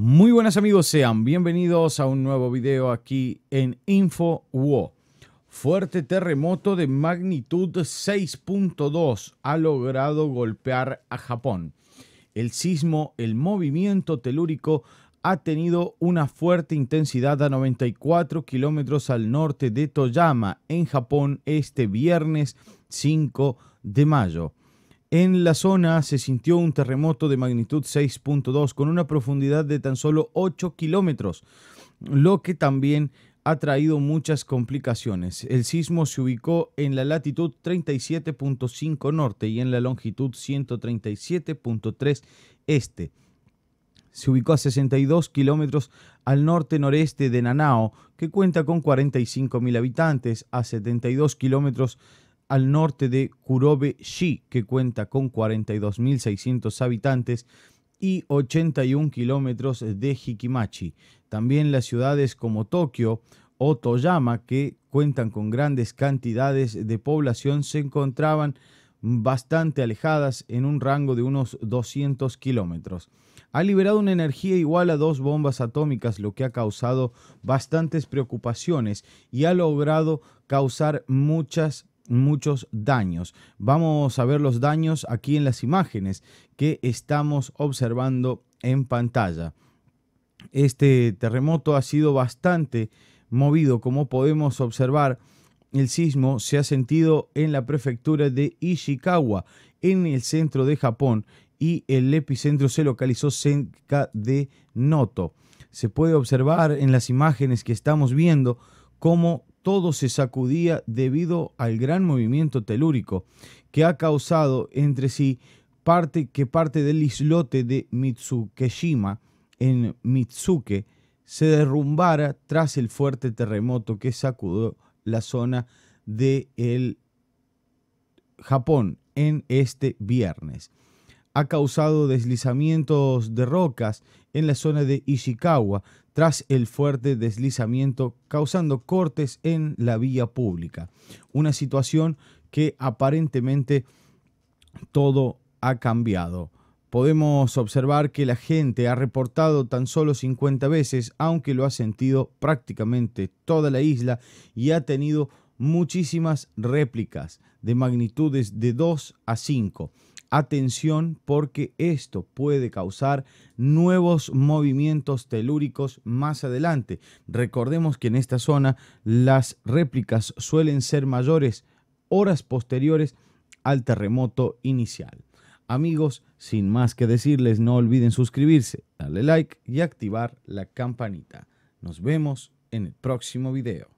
Muy buenas amigos, sean bienvenidos a un nuevo video aquí en InfoWo. Fuerte terremoto de magnitud 6.2 ha logrado golpear a Japón. El sismo, el movimiento telúrico ha tenido una fuerte intensidad a 94 kilómetros al norte de Toyama, en Japón, este viernes 5 de mayo. En la zona se sintió un terremoto de magnitud 6.2 con una profundidad de tan solo 8 kilómetros, lo que también ha traído muchas complicaciones. El sismo se ubicó en la latitud 37.5 norte y en la longitud 137.3 este. Se ubicó a 62 kilómetros al norte-noreste de Nanao, que cuenta con 45.000 habitantes, a 72 kilómetros al norte de Kurobe-shi, que cuenta con 42.600 habitantes y 81 kilómetros de Hikimachi. También las ciudades como Tokio o Toyama, que cuentan con grandes cantidades de población, se encontraban bastante alejadas en un rango de unos 200 kilómetros. Ha liberado una energía igual a dos bombas atómicas, lo que ha causado bastantes preocupaciones y ha logrado causar muchas muchos daños. Vamos a ver los daños aquí en las imágenes que estamos observando en pantalla. Este terremoto ha sido bastante movido, como podemos observar. El sismo se ha sentido en la prefectura de Ishikawa, en el centro de Japón, y el epicentro se localizó cerca de Noto. Se puede observar en las imágenes que estamos viendo cómo todo se sacudía debido al gran movimiento telúrico que ha causado entre sí parte que parte del islote de Mitsukeshima en Mitsuke se derrumbara tras el fuerte terremoto que sacudió la zona de Japón en este viernes ha causado deslizamientos de rocas en la zona de Ishikawa tras el fuerte deslizamiento causando cortes en la vía pública. Una situación que aparentemente todo ha cambiado. Podemos observar que la gente ha reportado tan solo 50 veces, aunque lo ha sentido prácticamente toda la isla y ha tenido muchísimas réplicas de magnitudes de 2 a 5. Atención porque esto puede causar nuevos movimientos telúricos más adelante. Recordemos que en esta zona las réplicas suelen ser mayores horas posteriores al terremoto inicial. Amigos, sin más que decirles, no olviden suscribirse, darle like y activar la campanita. Nos vemos en el próximo video.